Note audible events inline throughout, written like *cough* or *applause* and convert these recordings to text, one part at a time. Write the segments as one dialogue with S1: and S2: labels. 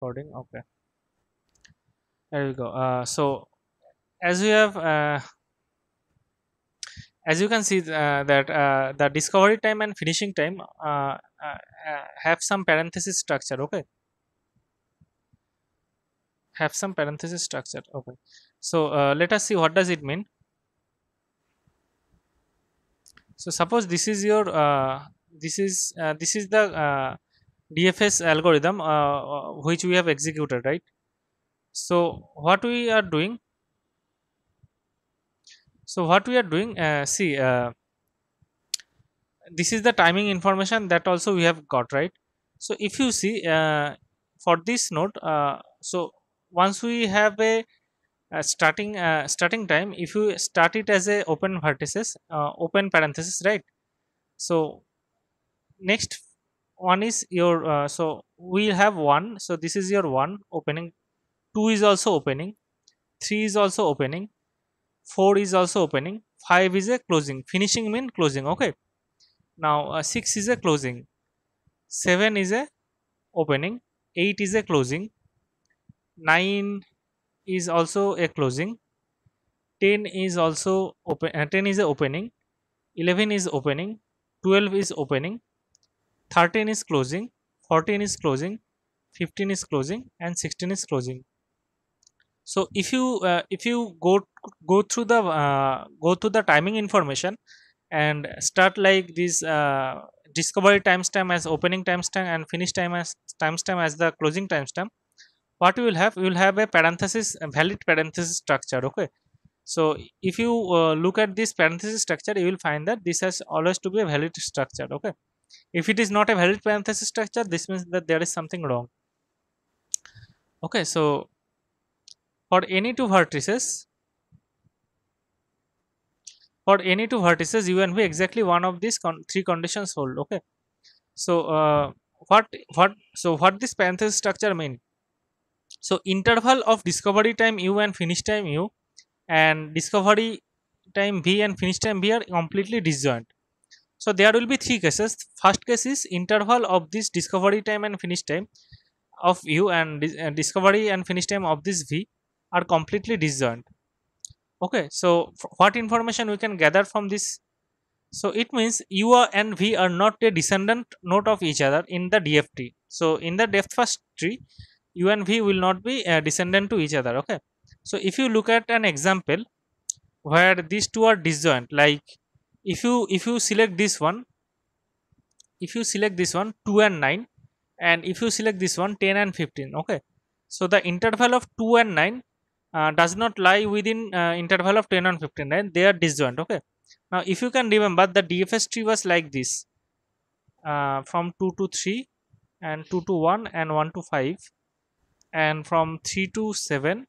S1: recording okay there we go uh, so as we have uh, as you can see uh, that uh, the discovery time and finishing time uh, uh, uh have some parenthesis structure okay have some parenthesis structure okay so uh, let us see what does it mean so suppose this is your this is this is the DFS algorithm uh, uh, which we have executed, right? So what we are doing, so what we are doing, uh, see, uh, this is the timing information that also we have got, right? So if you see uh, for this node, uh, so once we have a, a starting starting time, if you start it as a open vertices, open parenthesis, right? So next one is your uh, so we have one so this is your one opening two is also opening three is also opening four is also opening five is a closing finishing mean closing okay now uh, six is a closing seven is a opening eight is a closing nine is also a closing 10 is also open uh, 10 is a opening 11 is opening 12 is opening 13 is closing 14 is closing 15 is closing and 16 is closing so if you uh, if you go go through the uh, go through the timing information and start like this uh, discovery timestamp as opening timestamp and finish time as timestamp as the closing timestamp what you will have you will have a parenthesis a valid parenthesis structure okay so if you uh, look at this parenthesis structure you will find that this has always to be a valid structure okay if it is not a valid parenthesis structure, this means that there is something wrong. Okay, so for any two vertices, for any two vertices, U and v exactly one of these con three conditions hold. Okay, so uh, what what so what this parenthesis structure mean? So interval of discovery time u and finish time u, and discovery time v and finish time v are completely disjoint so there will be three cases. First case is interval of this discovery time and finish time of u and uh, discovery and finish time of this v are completely disjoint. Okay, so what information we can gather from this? So it means u and v are not a descendant node of each other in the DFT. So in the depth first tree, u and v will not be uh, descendant to each other. Okay, so if you look at an example where these two are disjoint, like if you if you select this one if you select this one 2 and 9 and if you select this one 10 and 15 okay so the interval of 2 and 9 uh, does not lie within uh, interval of 10 and 15 right they are disjoint okay now if you can remember the dfs tree was like this uh, from 2 to 3 and 2 to 1 and 1 to 5 and from 3 to 7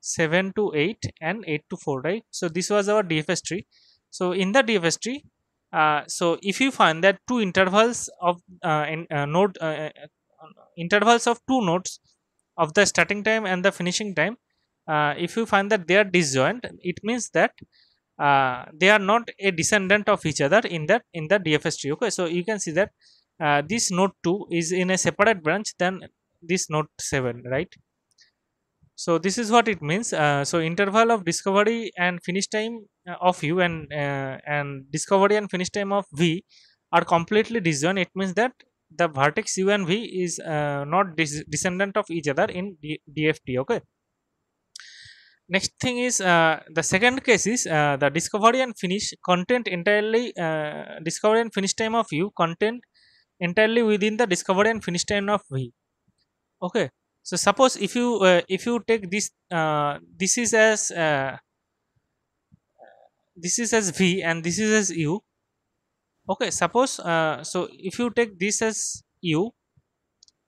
S1: 7 to 8 and 8 to 4 right so this was our dfs tree so in the DFS tree, uh, so if you find that two intervals of uh, in, uh, node uh, uh, intervals of two nodes of the starting time and the finishing time, uh, if you find that they are disjoint, it means that they are not a descendant of each other in that in the DFS tree. Okay, so you can see that this node two is in a separate branch than this node seven, right? so this is what it means uh, so interval of discovery and finish time uh, of u and uh, and discovery and finish time of v are completely disjoint it means that the vertex u and v is uh, not descendant of each other in dft okay next thing is uh, the second case is uh, the discovery and finish content entirely uh, discovery and finish time of u content entirely within the discovery and finish time of v okay so suppose if you uh, if you take this uh, this is as uh, this is as v and this is as u. Okay, suppose uh, so if you take this as u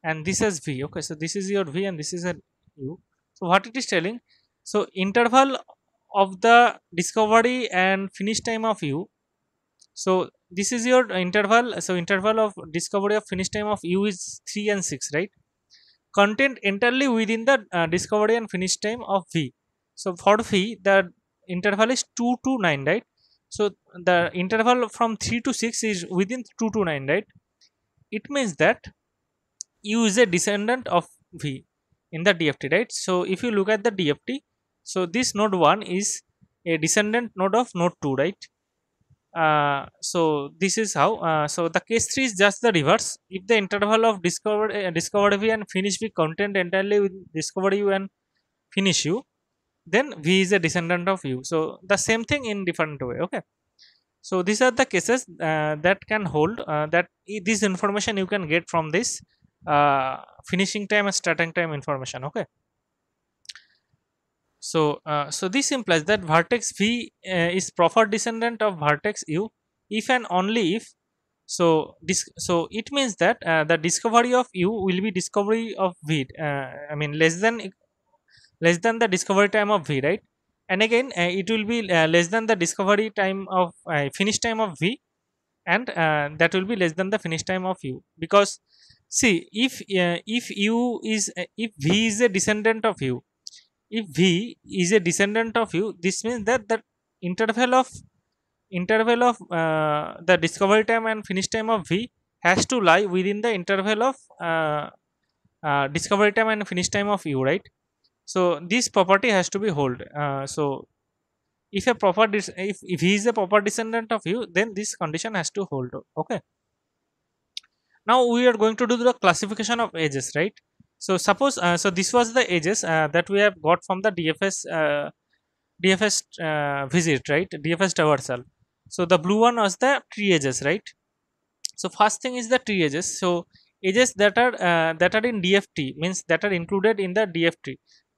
S1: and this as v. Okay, so this is your v and this is an u. So what it is telling? So interval of the discovery and finish time of u. So this is your interval. So interval of discovery of finish time of u is three and six, right? content entirely within the uh, discovery and finish time of v so for v the interval is 2 to 9 right so the interval from 3 to 6 is within 2 to 9 right it means that u is a descendant of v in the dft right so if you look at the dft so this node 1 is a descendant node of node 2 right uh, so this is how uh, so the case 3 is just the reverse if the interval of discover uh, discovered v and finish v content entirely with discovered u and finish u then v is a descendant of u so the same thing in different way okay so these are the cases uh, that can hold uh, that this information you can get from this uh, finishing time and starting time information okay so, uh, so this implies that vertex V uh, is proper descendant of vertex U if and only if. So, this so it means that uh, the discovery of U will be discovery of V. Uh, I mean less than less than the discovery time of V, right? And again, uh, it will be uh, less than the discovery time of finish time of V, and that will be less than the finish time of U because see if if U is if V is a descendant of U if v is a descendant of u this means that the interval of interval of uh, the discovery time and finish time of v has to lie within the interval of uh, uh, discovery time and finish time of u right so this property has to be hold uh, so if a proper if, if he is a proper descendant of u then this condition has to hold okay now we are going to do the classification of ages right so suppose uh, so this was the edges uh, that we have got from the dfs uh, dfs visit right dfs traversal so the blue one was the tree edges right so first thing is the tree edges so edges that are uh, that are in dft means that are included in the dft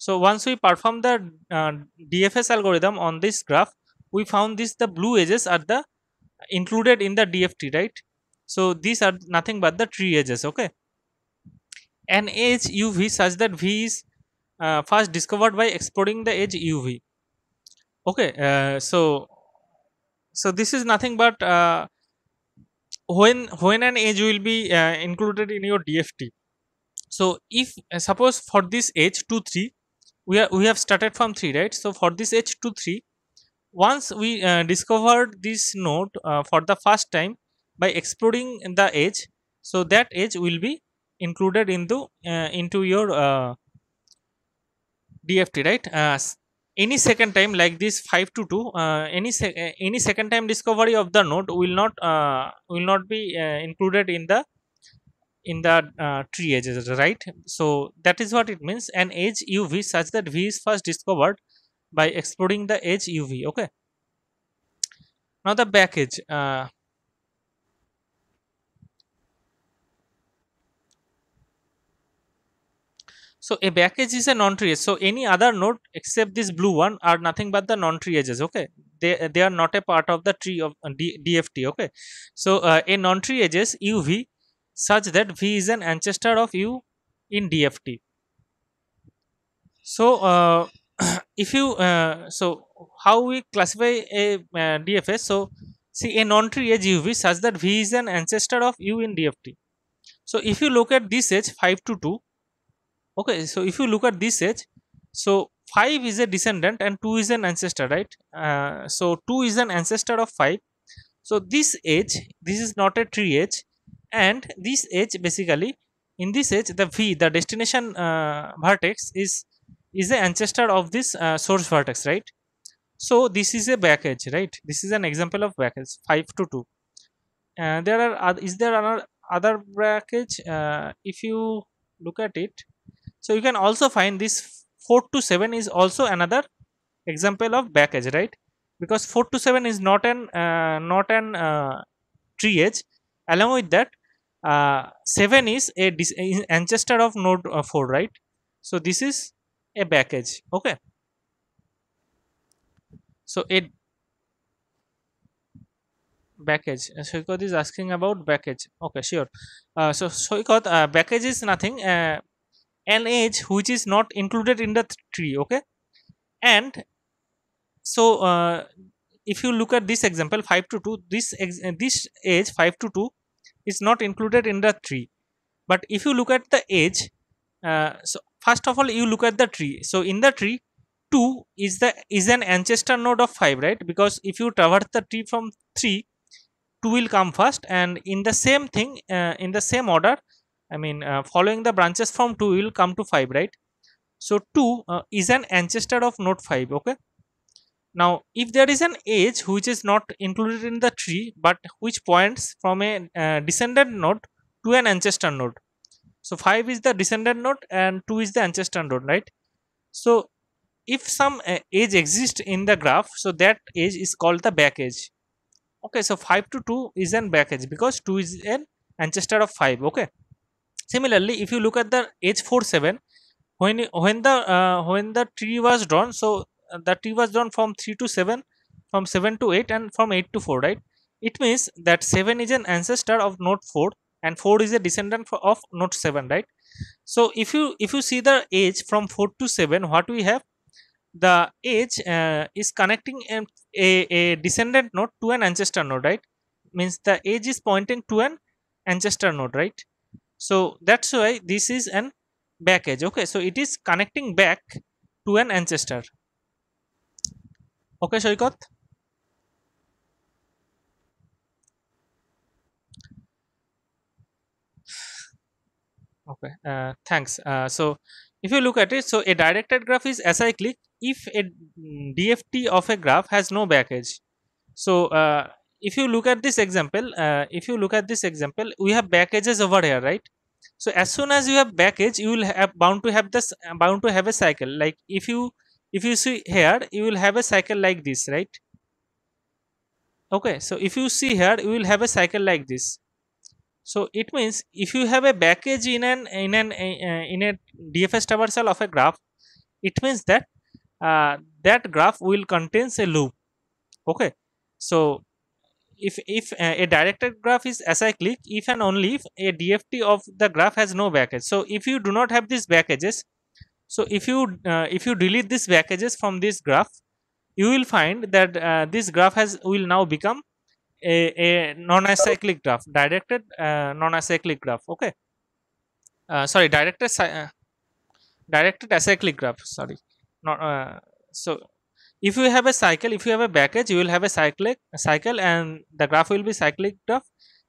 S1: so once we perform the uh, dfs algorithm on this graph we found this the blue edges are the included in the dft right so these are nothing but the tree edges okay UV such that V is uh, first discovered by exploring the edge UV. Okay, uh, so so this is nothing but uh, when when an edge will be uh, included in your DFT. So if uh, suppose for this edge 2 3 we are we have started from 3 right so for this edge 2 3 once we uh, discovered this node for the first time by exploring the edge so that edge will be included into uh, into your uh, DFT, right? Uh, any second time like this 5 to 2 uh, any sec uh, any second time discovery of the node will not uh, will not be uh, included in the in the uh, tree edges right so that is what it means an edge uv such that v is first discovered by exploring the edge uv okay now the back edge uh, So a back edge is a non-tree edge. So any other node except this blue one are nothing but the non-tree edges. Okay, they they are not a part of the tree of uh, D, DFT. Okay, so uh, a non-tree edges UV such that V is an ancestor of U in DFT. So uh, *clears throat* if you uh, so how we classify a uh, DFS? So see a non-tree edge UV such that V is an ancestor of U in DFT. So if you look at this edge 5 to 2 okay so if you look at this edge, so 5 is a descendant and 2 is an ancestor right uh, so 2 is an ancestor of 5 so this edge, this is not a tree edge, and this edge, basically in this edge, the v the destination uh, vertex is is the ancestor of this uh, source vertex right so this is a back edge right this is an example of back edge 5 to 2 uh, there are is there another other brackage uh, if you look at it so you can also find this 4 to 7 is also another example of back edge, right? Because 4 to 7 is not an uh, not an uh, tree edge. Along with that, uh, 7 is a ancestor of node uh, 4, right? So this is a back edge. Okay. So it backage. Uh, Soikot is asking about edge. Okay, sure. Uh, so Soikot, uh, edge is nothing. Uh, an age which is not included in the tree okay and so uh, if you look at this example 5 to 2 this uh, this age 5 to 2 is not included in the tree but if you look at the age uh, so first of all you look at the tree so in the tree 2 is the is an ancestor node of 5 right because if you traverse the tree from 3 2 will come first and in the same thing uh, in the same order I mean uh, following the branches from 2 will come to 5 right so 2 uh, is an ancestor of node 5 okay now if there is an edge which is not included in the tree but which points from a uh, descendant node to an ancestor node so 5 is the descendant node and 2 is the ancestor node right so if some edge uh, exists in the graph so that edge is called the back edge okay so 5 to 2 is an back edge because 2 is an ancestor of 5 okay Similarly, if you look at the H47, when when the uh, when the tree was drawn, so uh, the tree was drawn from 3 to 7, from 7 to 8 and from 8 to 4, right? It means that 7 is an ancestor of node 4 and 4 is a descendant of node 7, right? So if you if you see the age from 4 to 7, what we have? The age uh, is connecting a, a, a descendant node to an ancestor node, right? Means the age is pointing to an ancestor node, right? so that's why this is an back edge okay so it is connecting back to an ancestor okay Shoikat okay uh, thanks uh, so if you look at it so a directed graph is acyclic if a mm, dft of a graph has no back edge so uh, if you look at this example uh, if you look at this example we have back edges over here right so as soon as you have back edge you will have bound to have this uh, bound to have a cycle like if you if you see here you will have a cycle like this right okay so if you see here you will have a cycle like this so it means if you have a back edge in an in an uh, uh in a dfs traversal of a graph it means that uh, that graph will contains a loop okay so if if uh, a directed graph is acyclic if and only if a dft of the graph has no backage so if you do not have these backages so if you uh, if you delete these backages from this graph you will find that uh, this graph has will now become a, a non-acyclic graph directed uh, non-acyclic graph okay uh, sorry directed uh, directed acyclic graph sorry not so if you have a cycle if you have a baggage, you will have a cyclic cycle and the graph will be cyclic graph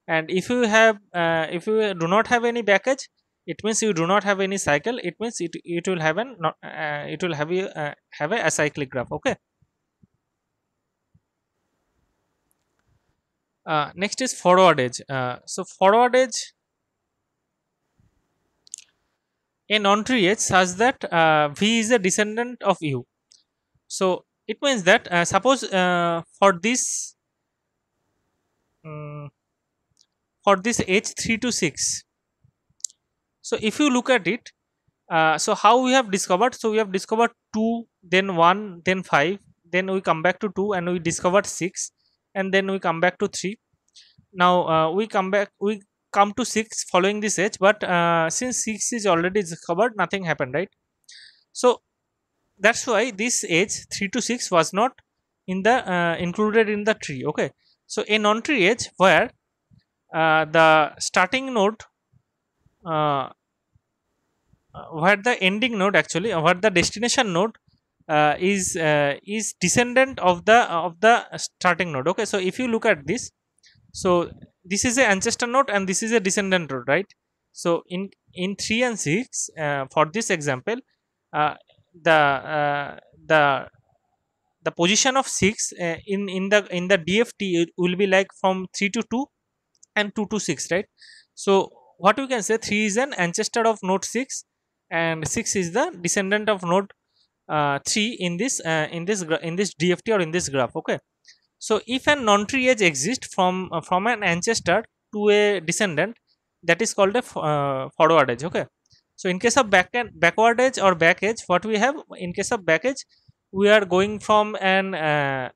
S1: and if you have uh, if you do not have any baggage, it means you do not have any cycle it means it, it will have an not, uh, it will have you uh, have a acyclic graph okay uh, next is forward edge uh, so forward edge a non-tree edge such that uh, v is a descendant of u so it means that uh, suppose uh, for this um, for this h3 to 6 so if you look at it uh, so how we have discovered so we have discovered 2 then 1 then 5 then we come back to 2 and we discovered 6 and then we come back to 3 now uh, we come back we come to 6 following this h but uh, since 6 is already discovered nothing happened right so that's why this age 3 to 6 was not in the uh, included in the tree okay so a non-tree age where uh, the starting node uh, uh where the ending node actually uh, where the destination node uh, is is descendant of the of the starting node okay so if you look at this so this is a ancestor node and this is a descendant node right so in in 3 and 6 for this example the uh, the the position of 6 uh, in in the in the dft will be like from 3 to 2 and 2 to 6 right so what we can say 3 is an ancestor of node 6 and 6 is the descendant of node uh, 3 in this uh, in this in this dft or in this graph okay so if a non tree edge exists from uh, from an ancestor to a descendant that is called a uh, forward edge okay so in case of back backward edge or back edge, what we have in case of back edge, we are going from an uh,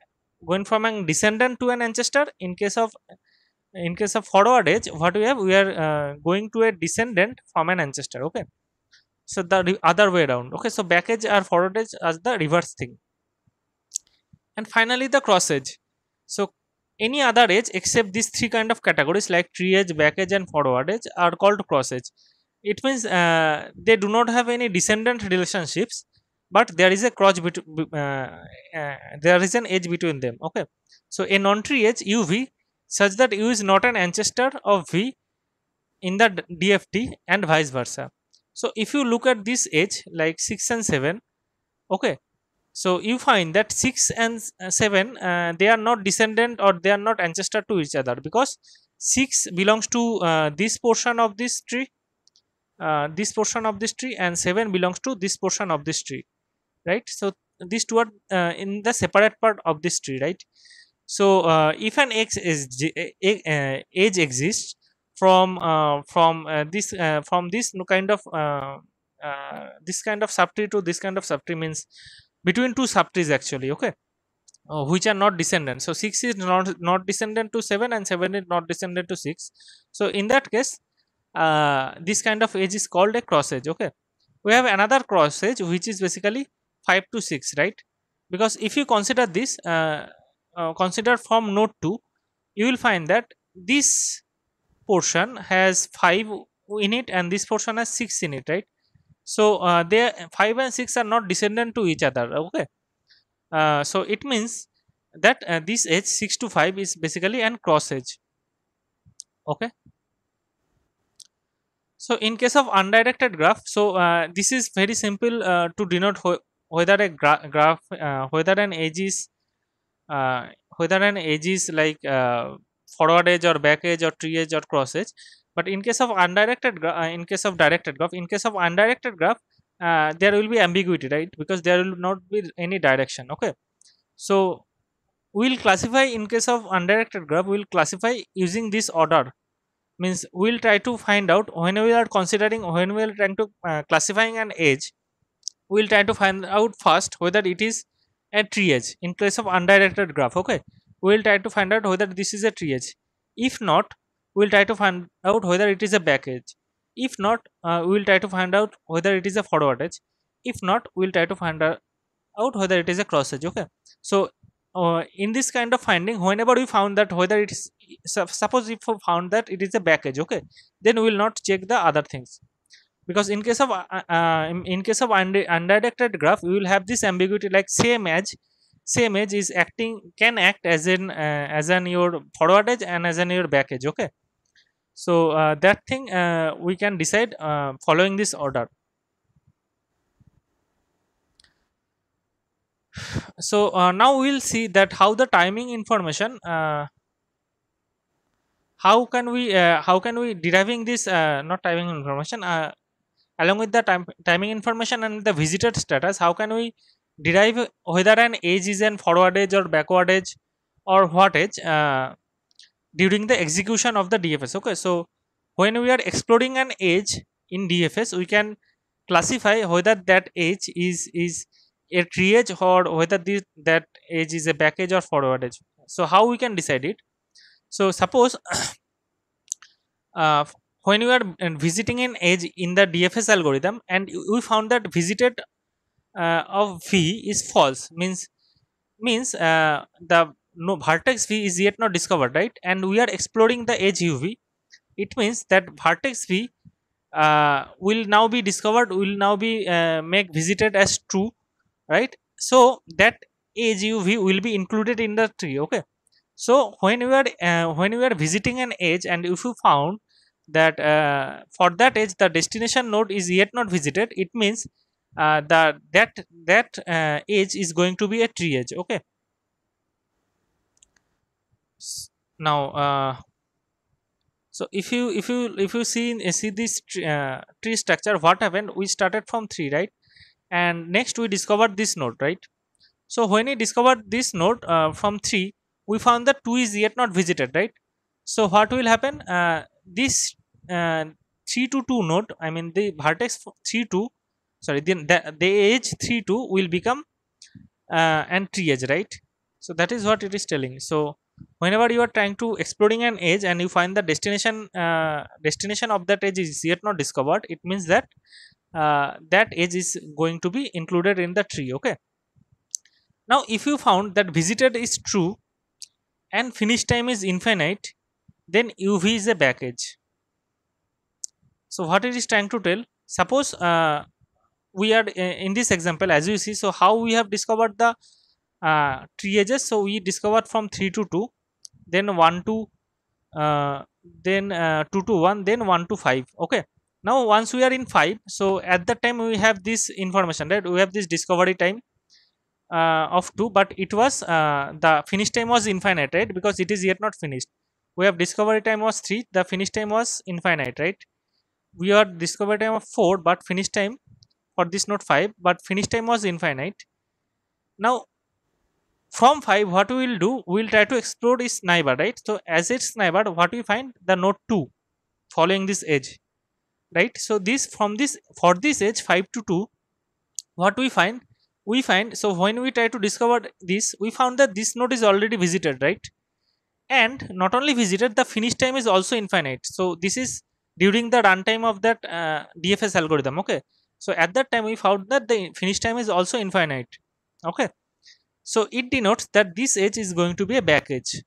S1: going from an descendant to an ancestor. In case of in case of forward edge, what we have, we are uh, going to a descendant from an ancestor. Okay, so the other way around. Okay, so back edge or forward edge as the reverse thing. And finally, the cross edge. So any other edge except these three kind of categories like tree edge, back edge, and forward edge are called cross edge it means uh, they do not have any descendant relationships but there is a cross between uh, uh, there is an edge between them okay so a non-tree edge uv such that u is not an ancestor of v in the dft and vice versa so if you look at this edge like 6 and 7 okay so you find that 6 and uh, 7 uh, they are not descendant or they are not ancestor to each other because 6 belongs to uh, this portion of this tree uh, this portion of this tree and 7 belongs to this portion of this tree right so these two are uh, in the separate part of this tree right so uh, if an x is edge uh, exists from uh, from this from this kind of this kind of subtree to this kind of subtree means between two subtrees actually okay which are not descendant so 6 is not not descendant to 7 and 7 is not descendant to 6 so in that case uh, this kind of edge is called a cross edge okay we have another cross edge which is basically 5 to 6 right because if you consider this uh, uh, consider from node 2 you will find that this portion has 5 in it and this portion has 6 in it right so uh, they 5 and 6 are not descendant to each other okay uh, so it means that uh, this edge 6 to 5 is basically an cross edge okay so in case of undirected graph, so uh, this is very simple uh, to denote whether a gra graph, uh, whether an edge is, uh, whether an edge is like uh, forward edge or back edge or tree edge or cross edge. But in case of undirected, uh, in case of directed graph, in case of undirected graph, there will be ambiguity, right? Because there will not be any direction. Okay, so we'll classify in case of undirected graph. We'll classify using this order means we'll try to find out when we are considering when we are trying to uh, classifying an edge we'll try to find out first whether it is a tree edge in case of undirected graph okay we'll try to find out whether this is a tree edge if not we'll try to find out whether it is a back edge if not uh, we'll try to find out whether it is a forward edge if not we'll try to find out whether it is a cross edge okay so uh, in this kind of finding whenever we found that whether it is so suppose if we found that it is a back edge okay then we will not check the other things because in case of uh, uh in case of undirected graph we will have this ambiguity like same edge same edge is acting can act as in uh, as an your forward edge and as an your back edge okay so uh, that thing uh, we can decide uh, following this order so now we'll see that how the timing information how can we uh, how can we deriving this uh, not timing information uh, along with the time, timing information and the visitor status how can we derive whether an age is an forward edge or backward edge or what edge uh, during the execution of the DFS. Okay, so when we are exploring an edge in DFS, we can classify whether that edge is is a tree edge or whether this, that edge is a back edge or forward edge. So how we can decide it? So suppose *clears throat* uh, when you are visiting an edge in the DFS algorithm and we found that visited uh, of V is false means means uh, the no vertex V is yet not discovered right and we are exploring the edge UV it means that vertex V uh, will now be discovered will now be uh, make visited as true right so that edge UV will be included in the tree okay so when you are uh, when you are visiting an edge and if you found that uh, for that edge the destination node is yet not visited it means uh, the that that uh, edge is going to be a tree edge okay now uh, so if you if you if you see see this tree, uh, tree structure what happened we started from 3 right and next we discovered this node right so when we discovered this node uh, from 3 we found that 2 is yet not visited right so what will happen uh, this uh, 3 to 2 node i mean the vertex 3 2 sorry then the, the edge 3 2 will become uh, an tree edge right so that is what it is telling so whenever you are trying to exploring an edge and you find the destination uh, destination of that edge is yet not discovered it means that uh, that edge is going to be included in the tree okay now if you found that visited is true and finish time is infinite then uv is a back edge so what it is trying to tell suppose uh, we are uh, in this example as you see so how we have discovered the uh, three edges so we discovered from 3 to 2 then 1 to uh, then uh, 2 to 1 then 1 to 5 okay now once we are in 5 so at that time we have this information right we have this discovery time uh, of 2 but it was uh, the finish time was infinite right because it is yet not finished we have discovery time was 3 the finish time was infinite right we are discovery time of 4 but finish time for this node 5 but finish time was infinite now from 5 what we will do we will try to explore this neighbor right so as its neighbor what we find the node 2 following this edge right so this from this for this edge 5 to 2 what we find we find so when we try to discover this we found that this node is already visited right and not only visited the finish time is also infinite so this is during the runtime of that uh, dfs algorithm okay so at that time we found that the finish time is also infinite okay so it denotes that this edge is going to be a back edge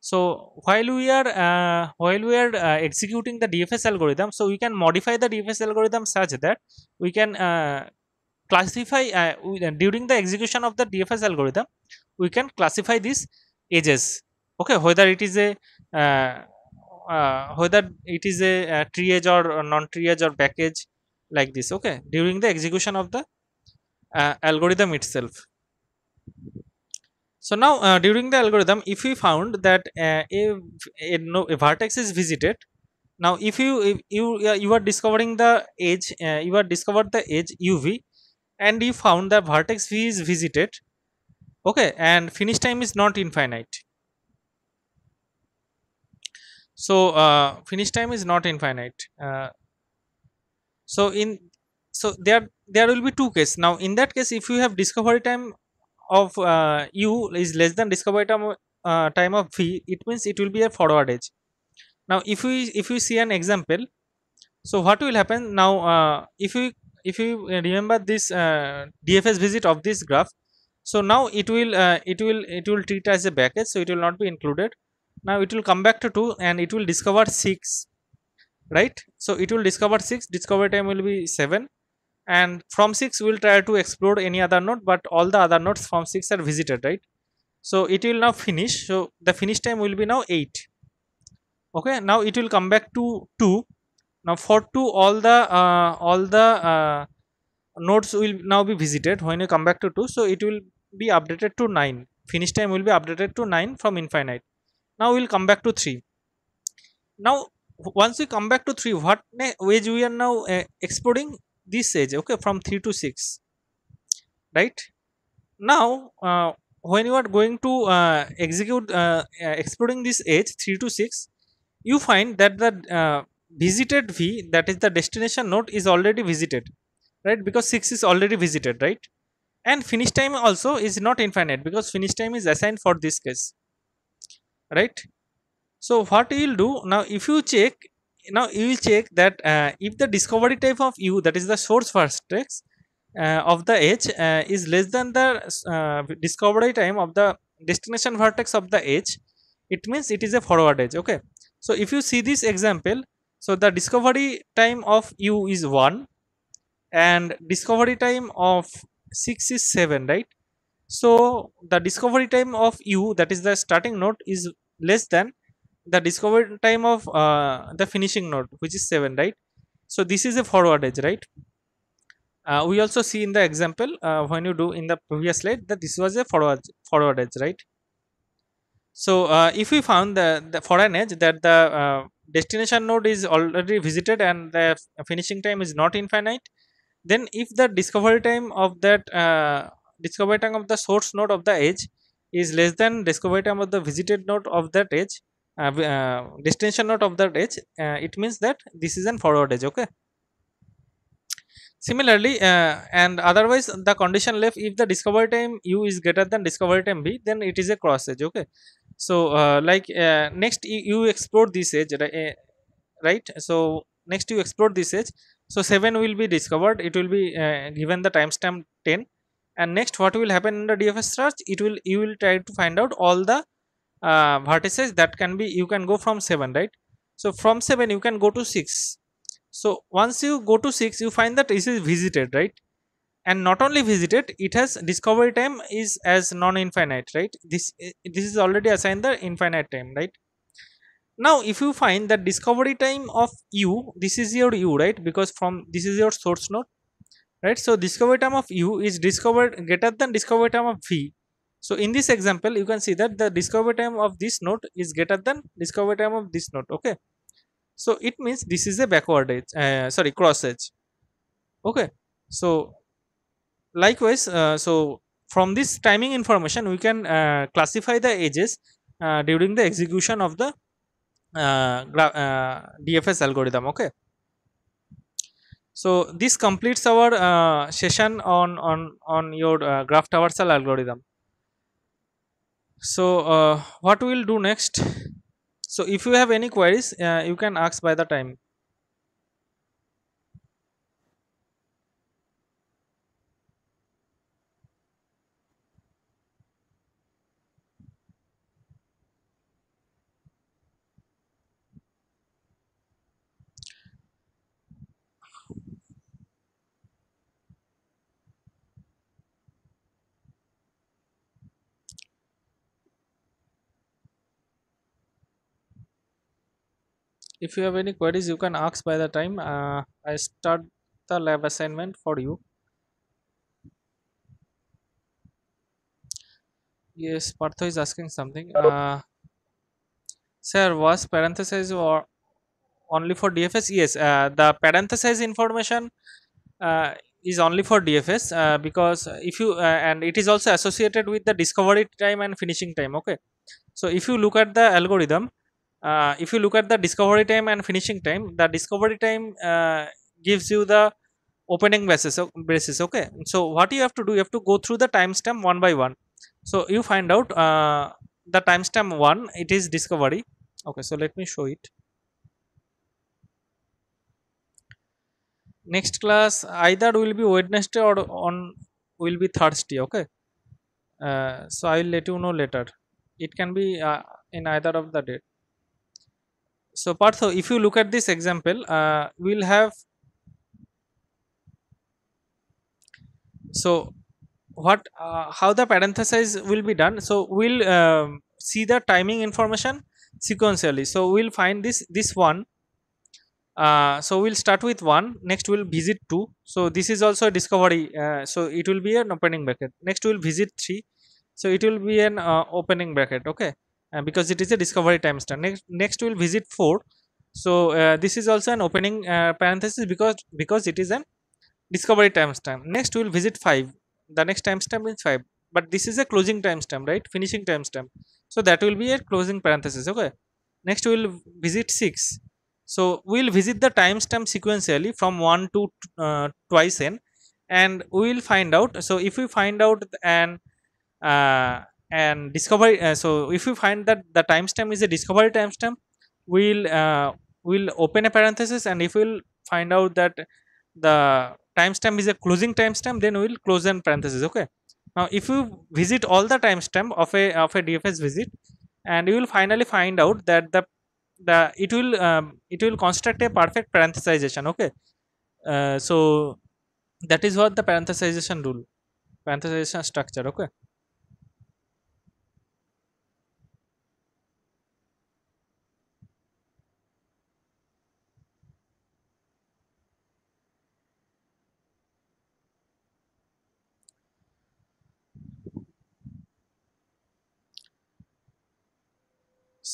S1: so while we are uh, while we are uh, executing the dfs algorithm so we can modify the dfs algorithm such that we can uh, classify uh, during the execution of the DFS algorithm we can classify these edges okay whether it is a uh, uh, whether it is a uh, edge or non tree edge or package like this okay during the execution of the uh, algorithm itself so now uh, during the algorithm if we found that uh, a, a, no, a vertex is visited now if you if you uh, you are discovering the edge uh, you are discovered the edge uv and you found that vertex v is visited okay and finish time is not infinite so uh, finish time is not infinite uh, so in so there there will be two cases now in that case if you have discovery time of uh, u is less than discovery time uh, time of v it means it will be a forward edge now if we if we see an example so what will happen now uh, if we if you remember this uh, dfs visit of this graph so now it will uh, it will it will treat as a package so it will not be included now it will come back to 2 and it will discover 6 right so it will discover 6 discover time will be 7 and from 6 we'll try to explore any other node but all the other nodes from 6 are visited right so it will now finish so the finish time will be now 8 okay now it will come back to 2 now for 2 all the uh, all the uh, nodes will now be visited when you come back to 2 so it will be updated to 9 finish time will be updated to 9 from infinite now we'll come back to 3 now once we come back to 3 what edge we are now uh, exploring this edge okay from 3 to 6 right now uh, when you are going to uh, execute uh, uh exploring this edge 3 to 6 you find that the uh, visited v that is the destination node is already visited right because 6 is already visited right and finish time also is not infinite because finish time is assigned for this case right so what you will do now if you check now you will check that uh, if the discovery type of u that is the source vertex uh, of the edge uh, is less than the uh, discovery time of the destination vertex of the edge it means it is a forward edge okay so if you see this example so the discovery time of u is 1 and discovery time of 6 is 7 right. So the discovery time of u that is the starting node is less than the discovery time of uh, the finishing node which is 7 right. So this is a forward edge right. Uh, we also see in the example uh, when you do in the previous slide that this was a forward forward edge right. So uh, if we found the, the for an edge that the uh, destination node is already visited and the finishing time is not infinite then if the discovery time of that uh, discovery time of the source node of the edge is less than discovery time of the visited node of that edge uh, uh, destination node of that edge uh, it means that this is an forward edge okay similarly uh, and otherwise the condition left if the discovery time u is greater than discovery time b then it is a cross edge okay so uh, like uh, next you explore this edge eh, right so next you explore this edge so 7 will be discovered it will be uh, given the timestamp 10 and next what will happen in the dfs search it will you will try to find out all the uh, vertices that can be you can go from 7 right so from 7 you can go to 6 so once you go to 6 you find that this is visited right and not only visited it has discovery time is as non-infinite right this eh, this is already assigned the infinite time right now if you find that discovery time of u this is your u right because from this is your source node right so discovery time of u is discovered greater than discovery time of v so in this example you can see that the discovery time of this node is greater than discovery time of this node okay so it means this is a backward edge uh, sorry cross edge okay so likewise uh, so from this timing information we can uh, classify the ages uh, during the execution of the DFS algorithm okay so this completes our uh, session on on on your uh, graph traversal algorithm so uh, what we will do next so if you have any queries you can ask by the time if you have any queries you can ask by the time uh, i start the lab assignment for you yes partho is asking something uh, sir was parenthesis or only for dfs yes uh, the parenthesis information uh, is only for dfs uh, because if you uh, and it is also associated with the discovery time and finishing time okay so if you look at the algorithm uh, if you look at the discovery time and finishing time the discovery time uh, gives you the opening basis basis okay so what you have to do you have to go through the timestamp one by one so you find out uh, the timestamp one it is discovery okay so let me show it next class either will be wednesday or on will be thursday okay uh, so i will let you know later it can be uh, in either of the date so Partho, if you look at this example, uh, we will have, so what, uh, how the parenthesize will be done. So we will um, see the timing information sequentially. So we will find this, this one. Uh, so we'll start with one next we'll visit two so this is also a discovery uh, so it will be an opening bracket next we'll visit three so it will be an uh, opening bracket okay uh, because it is a discovery timestamp next next we'll visit 4 so uh, this is also an opening uh, parenthesis because because it is a discovery timestamp next we'll visit 5 the next timestamp is 5 but this is a closing timestamp right finishing timestamp so that will be a closing parenthesis okay next we'll visit 6 so we'll visit the timestamp sequentially from 1 to uh, twice n and we will find out so if we find out an uh, and discovery uh, so if we find that the timestamp is a discovery timestamp we'll uh, we'll open a parenthesis and if we'll find out that the timestamp is a closing timestamp then we'll close an parenthesis okay now if you visit all the timestamp of a of a dfs visit and you will finally find out that the the it will um, it will construct a perfect parenthesization okay uh, so that is what the parenthesization rule parenthesization structure okay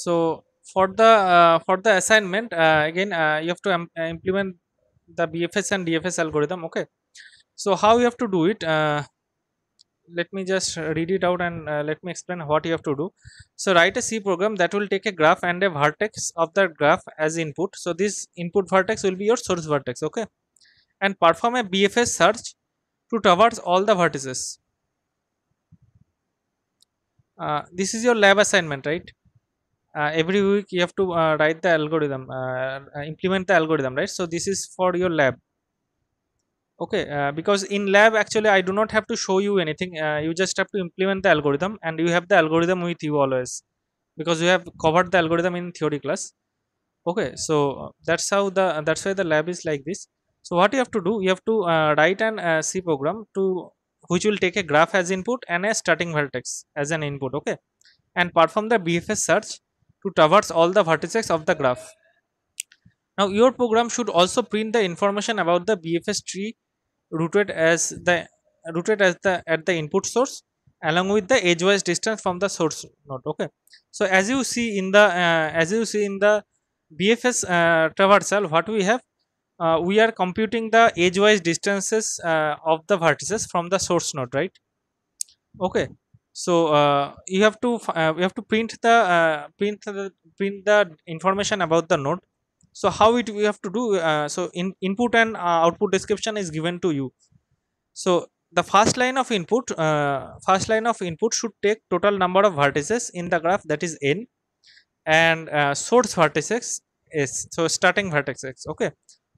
S1: so for the uh, for the assignment uh, again uh, you have to um, implement the bfs and dfs algorithm okay so how you have to do it uh, let me just read it out and uh, let me explain what you have to do so write a c program that will take a graph and a vertex of that graph as input so this input vertex will be your source vertex okay and perform a bfs search to traverse all the vertices this is your lab assignment right uh, every week you have to uh, write the algorithm uh, uh, implement the algorithm right so this is for your lab okay uh, because in lab actually i do not have to show you anything uh, you just have to implement the algorithm and you have the algorithm with you always because you have covered the algorithm in theory class okay so that's how the that's why the lab is like this so what you have to do you have to write an c program to which will take a graph as input and a starting vertex as an input okay and perform the bfs search to traverse all the vertices of the graph. Now your program should also print the information about the BFS tree rooted as the rooted as the at the input source along with the edgewise distance from the source node okay so as you see in the uh, as you see in the bfs uh, traversal what we have uh, we are computing the edgewise distances uh, of the vertices from the source node right okay so uh, you have to uh, we have to print the uh, print the print the information about the node so how it we have to do uh, so in input and uh, output description is given to you so the first line of input uh, first line of input should take total number of vertices in the graph that is n and uh, source vertex is so starting vertex x okay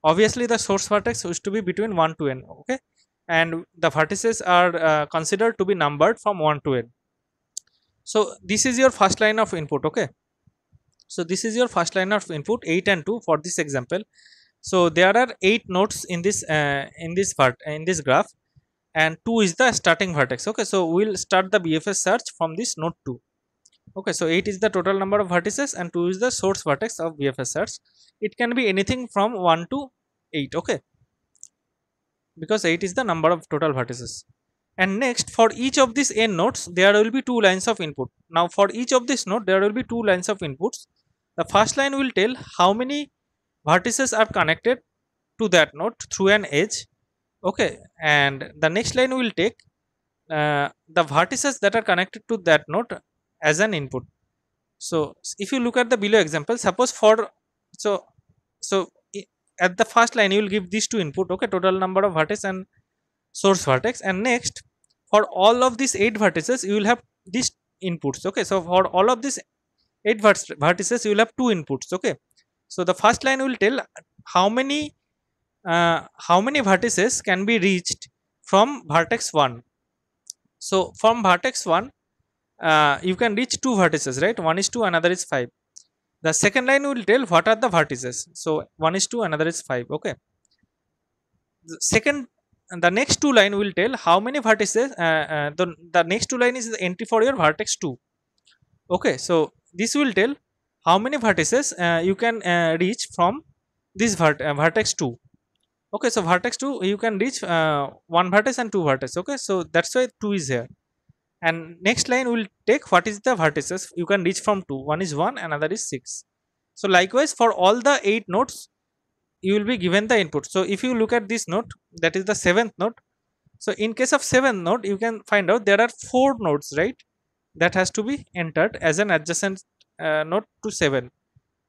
S1: obviously the source vertex used to be between 1 to n okay and the vertices are uh, considered to be numbered from 1 to n. So this is your first line of input okay. So this is your first line of input 8 and 2 for this example. So there are 8 nodes in this uh, in this part in this graph and 2 is the starting vertex okay. So we'll start the BFS search from this node 2 okay. So 8 is the total number of vertices and 2 is the source vertex of BFS search. It can be anything from 1 to 8 okay because 8 is the number of total vertices and next for each of these n nodes there will be two lines of input now for each of this node there will be two lines of inputs the first line will tell how many vertices are connected to that node through an edge okay and the next line will take uh, the vertices that are connected to that node as an input so if you look at the below example suppose for so so at the first line you will give these two input okay total number of vertex and source vertex and next for all of these eight vertices you will have these inputs okay so for all of these eight vertices you will have two inputs okay so the first line will tell how many uh, how many vertices can be reached from vertex 1 so from vertex 1 uh, you can reach two vertices right one is 2 another is 5 the second line will tell what are the vertices so one is 2 another is 5 okay the second the next two line will tell how many vertices uh, uh, the, the next two line is the entry for your vertex 2 okay so this will tell how many vertices uh, you can uh, reach from this vert uh, vertex 2 okay so vertex 2 you can reach uh, one vertex and two vertices okay so that's why 2 is here and next line will take what is the vertices you can reach from 2 one is 1 another is 6 so likewise for all the 8 nodes you will be given the input so if you look at this node that is the 7th node so in case of 7th node you can find out there are 4 nodes right that has to be entered as an adjacent uh, node to 7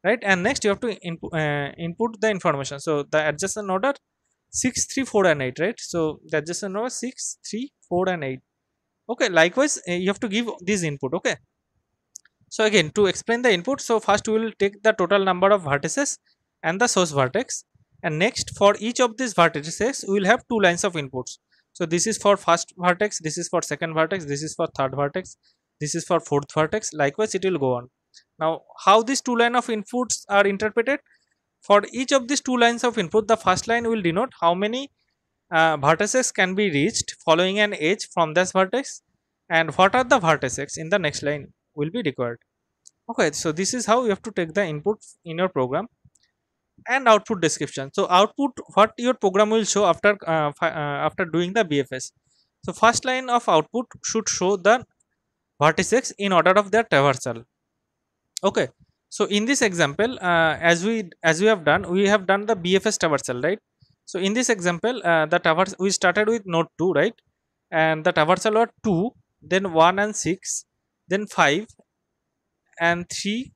S1: right and next you have to input uh, input the information so the adjacent node are 6 3 4 and 8 right so the adjacent node 6 3 4 and 8 okay likewise eh, you have to give this input okay so again to explain the input so first we will take the total number of vertices and the source vertex and next for each of these vertices we will have two lines of inputs so this is for first vertex this is for second vertex this is for third vertex this is for fourth vertex likewise it will go on now how these two line of inputs are interpreted for each of these two lines of input the first line will denote how many uh, vertices can be reached following an edge from this vertex and what are the vertices in the next line will be required okay so this is how you have to take the input in your program and output description so output what your program will show after uh, uh, after doing the bfs so first line of output should show the vertices in order of their traversal okay so in this example uh, as we as we have done we have done the bfs traversal right so in this example, uh, the traversal we started with node 2, right? And the traversal are 2, then 1 and 6, then 5 and 3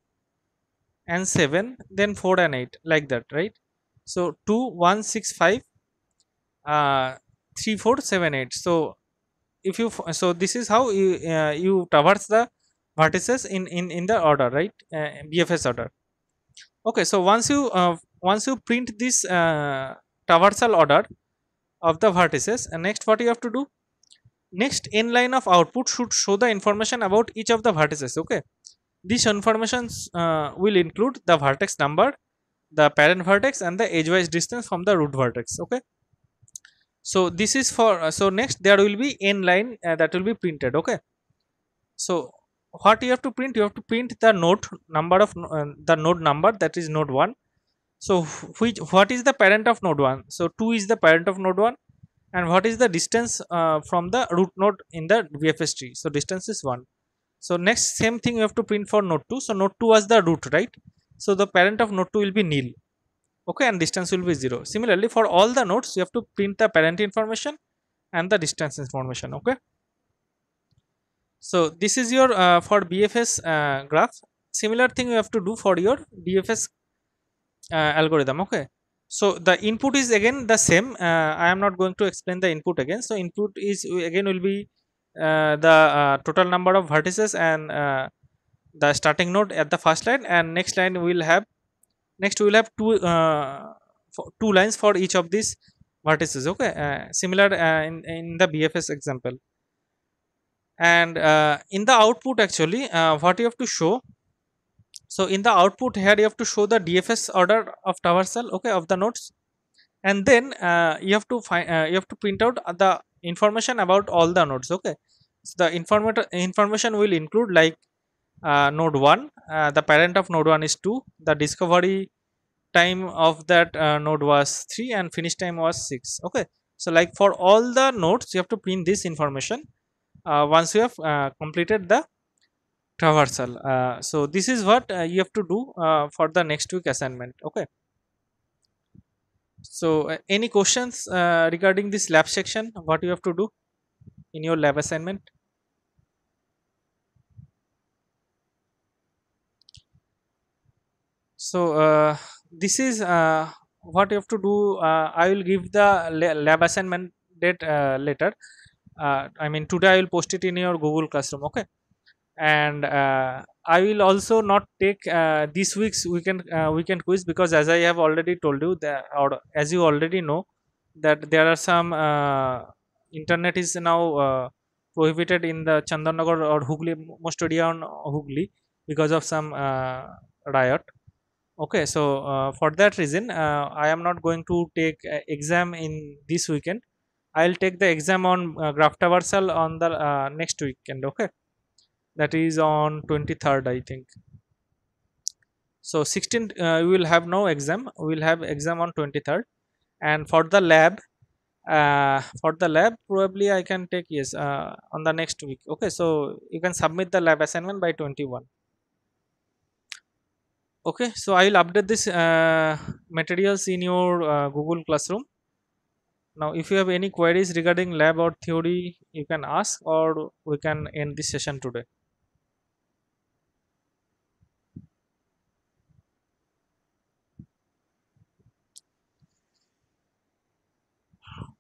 S1: and 7, then 4 and 8, like that, right? So 2, 1, 6, 5, uh, 3, 4, 7, 8. So if you so this is how you uh, you traverse the vertices in in in the order, right? Uh, BFS order. Okay, so once you uh, once you print this uh, traversal order of the vertices and next what you have to do next n line of output should show the information about each of the vertices okay this information uh, will include the vertex number the parent vertex and the edgewise distance from the root vertex okay so this is for uh, so next there will be n line uh, that will be printed okay so what you have to print you have to print the node number of uh, the node number that is node 1 so which what is the parent of node 1? So 2 is the parent of node 1 and what is the distance uh, from the root node in the VFS tree? So distance is 1. So next same thing you have to print for node 2. So node 2 was the root right? So the parent of node 2 will be nil okay and distance will be 0. Similarly for all the nodes you have to print the parent information and the distance information okay. So this is your uh, for BFS uh, graph. Similar thing you have to do for your DFS uh, algorithm okay so the input is again the same uh, i am not going to explain the input again so input is again will be uh, the total number of vertices and the starting node at the first line and next line we will have next we will have two two lines for each of these vertices okay uh, similar uh, in, in the bfs example and uh, in the output actually what you have to show so in the output here you have to show the DFS order of tower cell okay of the nodes and then uh, you have to find uh, you have to print out the information about all the nodes okay so the informator information will include like uh, node 1 uh, the parent of node 1 is 2 the discovery time of that uh, node was 3 and finish time was 6 okay so like for all the nodes you have to print this information uh, once you have completed the traversal uh, so this is what uh, you have to do uh, for the next week assignment okay so uh, any questions uh, regarding this lab section what you have to do in your lab assignment so uh, this is what you have to do i will give the lab assignment date later i mean today i will post it in your google classroom okay and uh, i will also not take uh, this week's weekend uh, weekend quiz because as i have already told you that or as you already know that there are some uh, internet is now uh, prohibited in the chandanagar or hugli most on hugli because of some uh, riot okay so for that reason i am not going to take exam in this weekend i'll take the exam on uh, graph traversal on the next weekend okay that is on 23rd i think so 16 uh, we will have no exam we will have exam on 23rd and for the lab uh, for the lab probably i can take yes uh, on the next week okay so you can submit the lab assignment by 21 okay so i will update this uh, materials in your uh, google classroom now if you have any queries regarding lab or theory you can ask or we can end this session today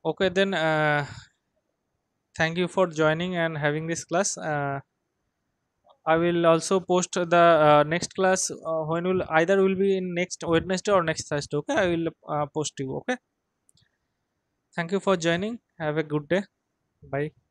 S1: okay then uh, thank you for joining and having this class uh, i will also post the uh, next class uh, when will either will be in next wednesday or next thursday okay i will uh, post you okay thank you for joining have a good day bye